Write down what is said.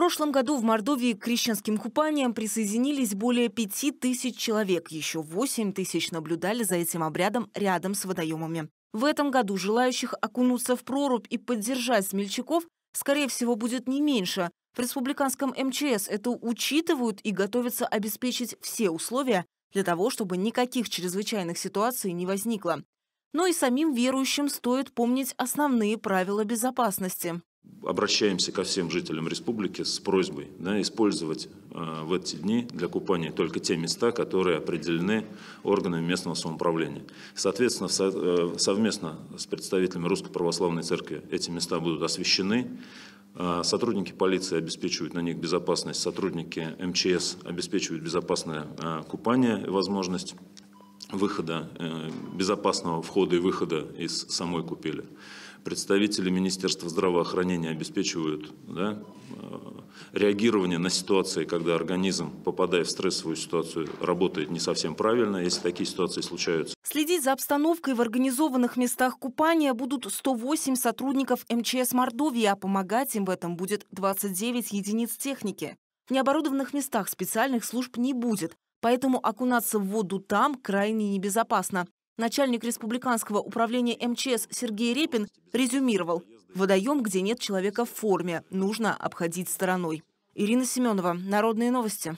прошлом году в Мордовии к крещенским купаниям присоединились более пяти тысяч человек. Еще восемь тысяч наблюдали за этим обрядом рядом с водоемами. В этом году желающих окунуться в прорубь и поддержать смельчаков, скорее всего, будет не меньше. В республиканском МЧС это учитывают и готовятся обеспечить все условия для того, чтобы никаких чрезвычайных ситуаций не возникло. Но и самим верующим стоит помнить основные правила безопасности обращаемся ко всем жителям республики с просьбой да, использовать э, в эти дни для купания только те места, которые определены органами местного самоуправления. Соответственно, со, э, совместно с представителями Русской Православной Церкви эти места будут освещены, э, сотрудники полиции обеспечивают на них безопасность, сотрудники МЧС обеспечивают безопасное э, купание и возможность выхода, э, безопасного входа и выхода из самой купели. Представители Министерства здравоохранения обеспечивают да, э, реагирование на ситуации, когда организм, попадая в стрессовую ситуацию, работает не совсем правильно, если такие ситуации случаются. Следить за обстановкой в организованных местах купания будут 108 сотрудников МЧС Мордовии, а помогать им в этом будет 29 единиц техники. В необорудованных местах специальных служб не будет. Поэтому окунаться в воду там крайне небезопасно. Начальник республиканского управления МЧС Сергей Репин резюмировал. Водоем, где нет человека в форме, нужно обходить стороной. Ирина Семенова, Народные новости.